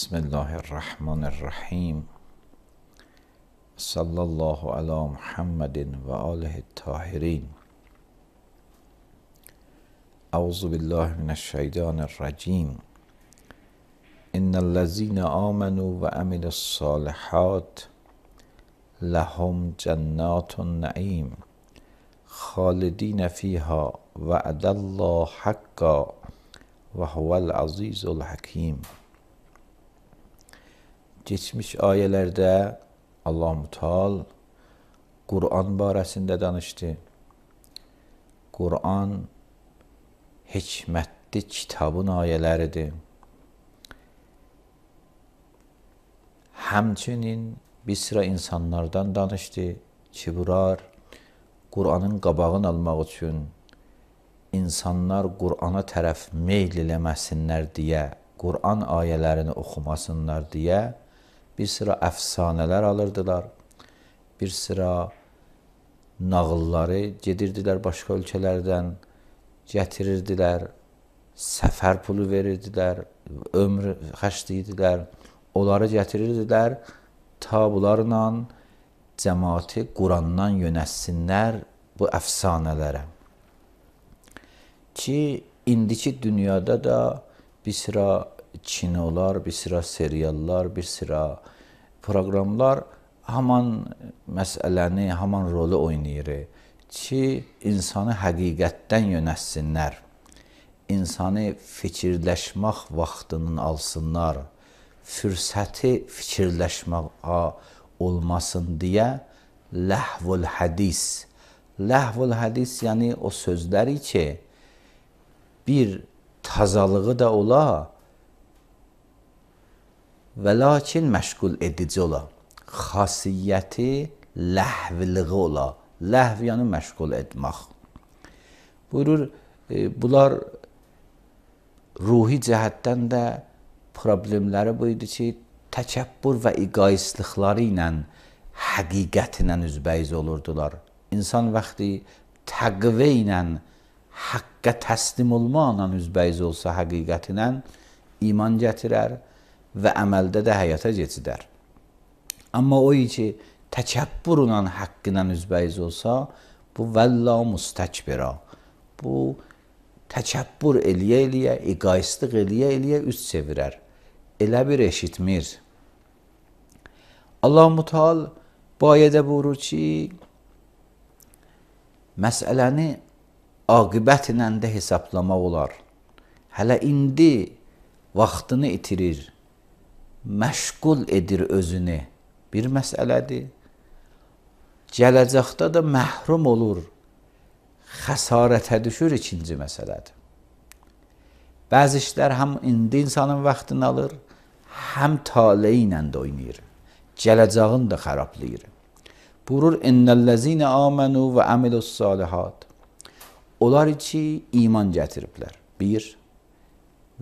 بسم الله الرحمن الرحیم صلی الله علی محمد و آله الطاهرین اعوذ بالله من الشیطان الرجیم ان الذين آمنوا وعملوا الصالحات لهم جنات النعیم خالدین فیها وعد الله حقا و هو العزیز الحکیم Keçmiş ayələrdə Allah Mutal Quran barəsində danışdı. Quran hikmətli kitabın ayələridir. Həmçinin bir sıra insanlardan danışdı ki, burar Quranın qabağını almaq üçün insanlar Qurana tərəf meyl eləməsinlər deyə, Quran ayələrini oxumasınlar deyə bir sıra əfsanələr alırdılar, bir sıra nağılları gedirdilər başqa ölkələrdən, gətirirdilər, səfər pulu verirdilər, ömr xərcləyirdilər, onları gətirirdilər ta bunlarla cəmaati Qurandan yönəssinlər bu əfsanələrə. Ki indiki dünyada da bir sıra kinolar, bir sıra seriallar, bir sıra proqramlar haman məsələni, haman rolu oynayır ki, insanı həqiqətdən yönətsinlər. İnsanı fikirləşmək vaxtının alsınlar. Fürsəti fikirləşməyə olmasın deyə ləhvul hədis. Ləhvul hədis yəni o sözləri ki, bir tazalığı da ola, və lakin məşğul edici ola. Xasiyyəti ləhviliği ola. Ləhv yəni məşğul etmək. Buyurur, e, bunlar ruhi cəhətdən də problemləri bu idi ki, təkəbbür və eqoistlikləri ilə həqiqətlə üzbəyiz olurdular. İnsan vaxtı təqvə ilə haqqa təslim olmaqla üzbəyiz olsa həqiqətlə iman gətirər, və əməldə də həyata keçidər. Amma o ki, təkəbbürlə haqqına üzbəyiz olsa, bu vəlla mustəkbira. Bu təkəbbür eləyə eləyə, eqaistlik eləyə eləyə üst sevirər. Elə bir eşitmir. Allah Mutal bu ayədə buyurur ki, məsələni aqibətlə də hesablamaq olar. Hələ indi vaxtını itirir məşğul edir özünü bir məsələdir. Gələcəkdə də məhrum olur, xəsarətə düşür ikinci məsələdir. Bəzi işlər həm indi insanın vaxtını alır, həm taleyi ilə də oynayır. Gələcəyin də xarablayır. Buyurur, innəl-ləzine amenu və əmilus salihat. Onlar ki, iman gətiriblər. Bir,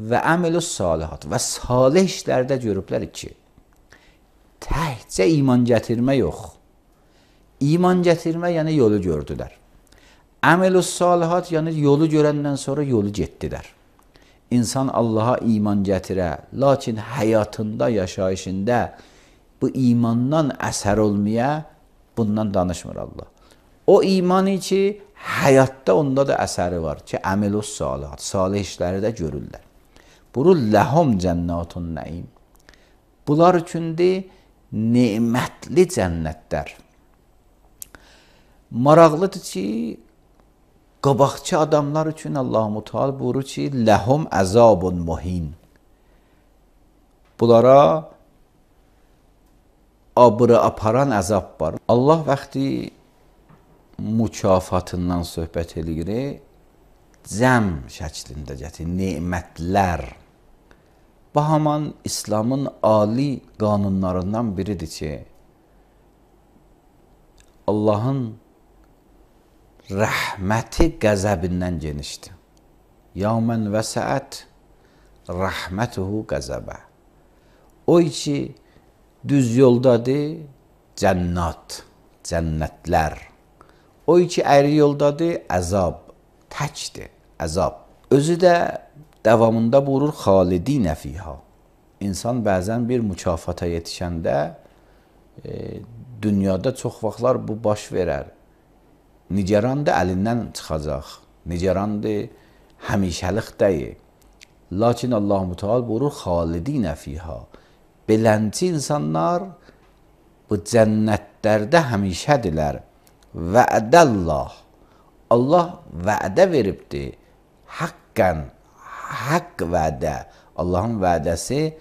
və əməlü salihat və salih işlərdə görüblər ki, təhcə iman gətirmə yox. İman gətirmə yəni yolu gördülər. Əməlü salihat yəni yolu görəndən sonra yolu getdilər. İnsan Allaha iman gətirə, lakin həyatında, yaşayışında bu imandan əsər olmaya bundan danışmır Allah. O imanı ki, həyatda onda da əsəri var ki, əməlü salihat, salih işləri də görürlər. Buru ləhum cənnatun nəim. Bunlar üçündür nemətli cənnətlər. Maraqlıdır ki, qabaqçı adamlar üçün Allahu Teala buyurur ki, ləhum əzabun muhin. Bunlara abrı aparan əzab var. Allah vaxtı mükafatından söhbət eləyir cəm şəklində gətirir, nemətlər. Bu haman İslamın ali qanunlarından biridir ki, Allahın rəhməti qəzəbindən genişdir. Ya mən vəsəət rəhmətuhu qəzəbə. O ki, düz yoldadır, cənnat, cənnətlər. O ki, əri yoldadır, əzab, təkdir əzab. Özü də davamında buyurur xalidinə fiha. İnsan bəzən bir mükafata yetişəndə e, dünyada çox vaxtlar bu baş verər. Nigerandı əlindən çıxacaq. Nigerandı həmişəlik deyil. Lakin Allah Müteal buyurur xalidinə fiha. Belənçi insanlar bu cənnətlərdə həmişədirlər. Vədəllah. Allah vədə veribdir haqqən, haqq vədə, Allahın vədəsi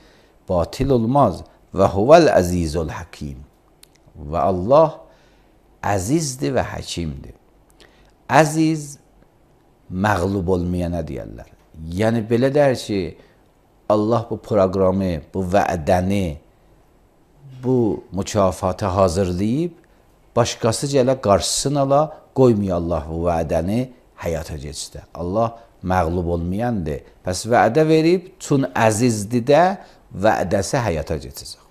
batil olmaz. Və huvel əzizul hakim. Və Allah əzizdir və həkimdir. Əziz məğlub olmayana deyərlər. Yəni belə dər ki, Allah bu proqramı, bu vədəni, bu mükafatı hazırlayıb, başqası gələ qarşısına ala, qoymuyor Allah bu vədəni həyata keçirdə. Allah məğlub olmayandır. Pəs vədə verib, çün əzizdir də vədəsi həyata keçəcək.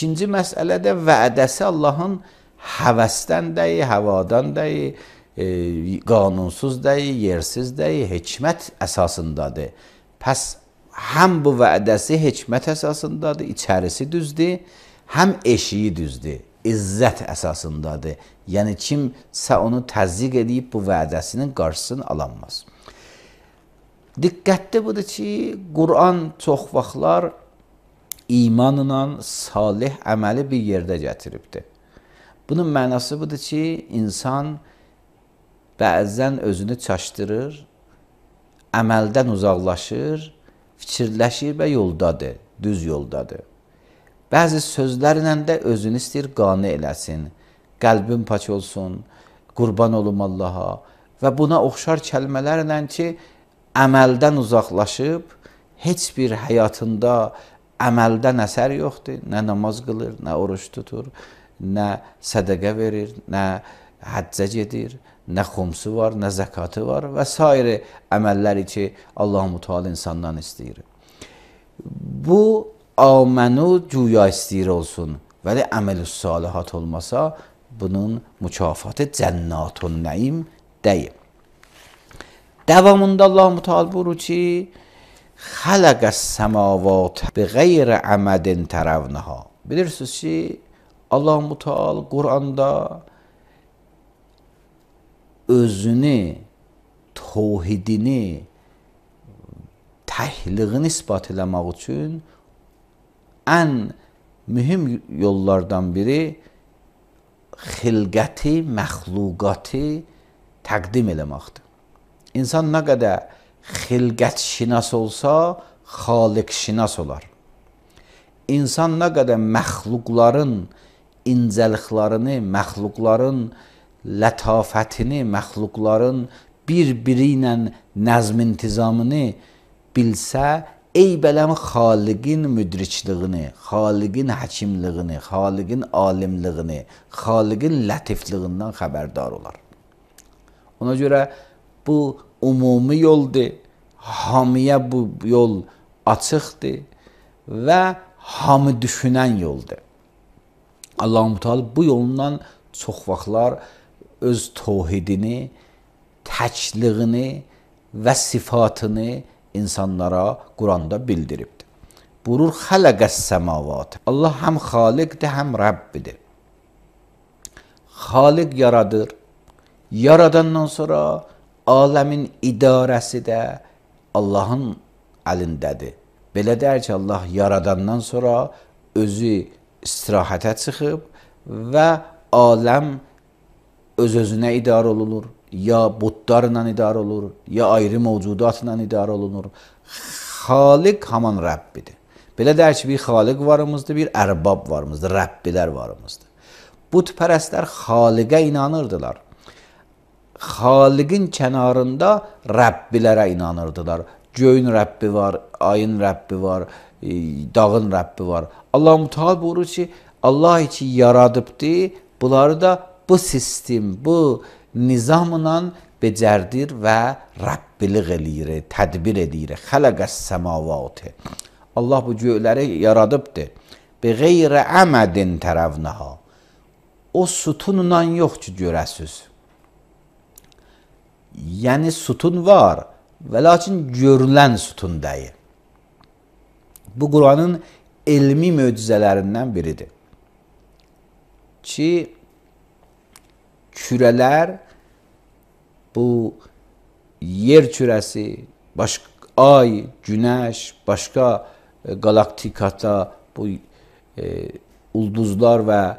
İkinci məsələ də vədəsi Allahın həvəsdən dəyi, həvadan dəyi, e, qanunsuz dəyi, yersiz dəyi, hikmət əsasındadır. Pəs həm bu vədəsi hikmət əsasındadır, içərisi düzdür, həm eşiyi düzdür, izzət əsasındadır. Yəni kimsə onu təzyiq edib bu vədəsinin qarşısını alanmaz. Diqqətli budur ki, Quran çox vaxtlar imanla salih əməli bir yerdə gətiribdir. Bunun mənası budur ki, insan bəzən özünü çaşdırır, əməldən uzaqlaşır, fikirləşir və yoldadır, düz yoldadır. Bəzi sözlərlə də özünü istəyir qane eləsin, qəlbin paç olsun, qurban olum Allaha və buna oxşar kəlmələrlə ki, əməldən uzaqlaşıb, heç bir həyatında əməldən əsər yoxdur. Nə namaz qılır, nə oruç tutur, nə sədəqə verir, nə həccə gedir, nə xumsu var, nə zəkatı var və s. əməlləri ki, Allah-u Teala insandan istəyir. Bu, amənu cüya istəyir olsun, vəli əməl-üs salihat olmasa, bunun mükafatı cənnatun nəyim deyil. Davamında Allah-u Teala buyurur ki, xələqə səmavat bi qeyri əmədin tərəvnəhə. Bilirsiniz ki, Allah mutal Quranda özünü, tohidini, təhliyini isbat eləmək üçün ən mühüm yollardan biri xilqəti, məxluqatı təqdim eləməkdir. İnsan nə qədər xilqət şinas olsa, xaliq şinas olar. İnsan nə qədər məxluqların incəliklərini, məxluqların lətafətini, məxluqların bir-biri ilə nəzm intizamını bilsə, eyb eləmi xaliqin müdriçliyini, xaliqin həkimliyini, xaliqin alimliyini, xaliqin latifliyindən xəbərdar olar. Ona görə bu ümumi yoldur, hamıya bu yol açıqdır və hamı düşünən yoldur. Allah-u Teala bu yolundan çox vaxtlar öz tohidini, təkliyini və sifatını insanlara Quranda bildiribdir. Buyurur, xələqəs səmavat. Allah həm xaliqdir, həm Rəbbidir. Xaliq yaradır. Yaradandan sonra aləmin idarəsi də Allahın əlindədir. Belə deyər ki, Allah yaradandan sonra özü istirahətə çıxıb və aləm öz-özünə idarə olunur, ya butlarla idarə olunur, ya ayrı mövcudatla idarə olunur. Xaliq haman Rəbbidir. Belə deyər ki, bir xaliq varımızdır, bir ərbab varımızdır, Rəbbilər varımızdır. Butpərəstlər xaliqə inanırdılar xaliqin kənarında Rəbbilərə inanırdılar. Göyün Rəbbi var, ayın Rəbbi var, e, dağın Rəbbi var. Allah mütəal buyurur ki, Allah ki yaradıbdı, bunları da bu sistem, bu nizamla becərdir və Rəbbilik eləyir, tədbir eləyir. Xələqəs səmavati. Allah bu göyləri yaradıbdı. Bi qeyrə əmədin tərəvnəha. O sütunla yox ki görəsiz. Yani sütun var ve lakin görülen sütun deyil. Bu Quranın elmi möcüzələrindən biridir. Ki küreler, bu yer küresi, başqa ay, güneş, başka e, galaktikata, bu e, ulduzlar ve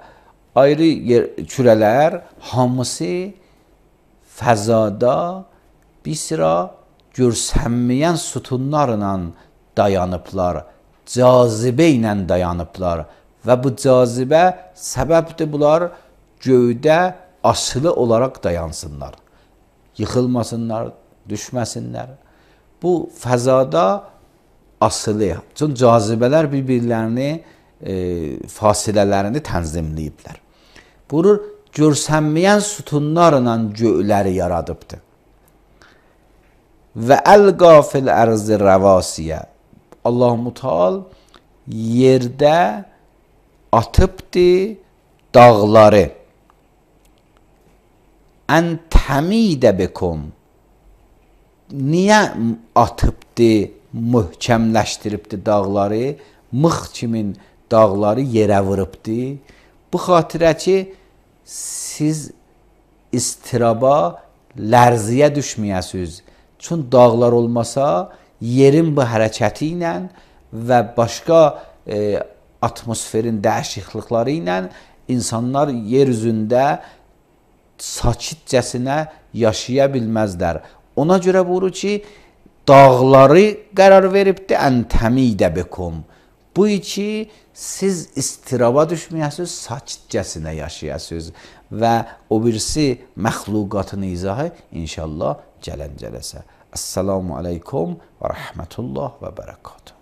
ayrı yer, kürələr hamısı fəzada bir sıra görsənməyən sütunlarla dayanıblar, cazibə ilə dayanıblar və bu cazibə səbəbdir bunlar göydə asılı olaraq dayansınlar. Yıxılmasınlar, düşməsinlər. Bu fəzada asılı, çün cazibələr bir-birlərini e, fasilələrini tənzimləyiblər. Buyurur, görsənməyən sütunlarla göyləri yaradıbdı. Və əlqa fil ərzi rəvasiyə. Allah Mutal yerdə atıbdı dağları. Ən təmidə bekum. Niyə atıbdı, möhkəmləşdiribdi dağları? Mıx kimin dağları yerə vırıbdı. Bu xatirə ki, siz istiraba, lərziyə düşməyəsiniz. Çün dağlar olmasa, yerin bu hərəkəti ilə və başqa e, atmosferin dəyişiklikləri ilə insanlar yer üzündə sakitcəsinə yaşaya bilməzlər. Ona görə buyurur ki, dağları qərar veribdi ən təmidə bekum. Bu iki siz istiraba düşməyəsiniz, sakitcəsinə yaşayasınız və o birisi məxluqatın izahı inşallah gələn gələsə. Assalamu aleykum və rəhmətullah və bərəkatuhu.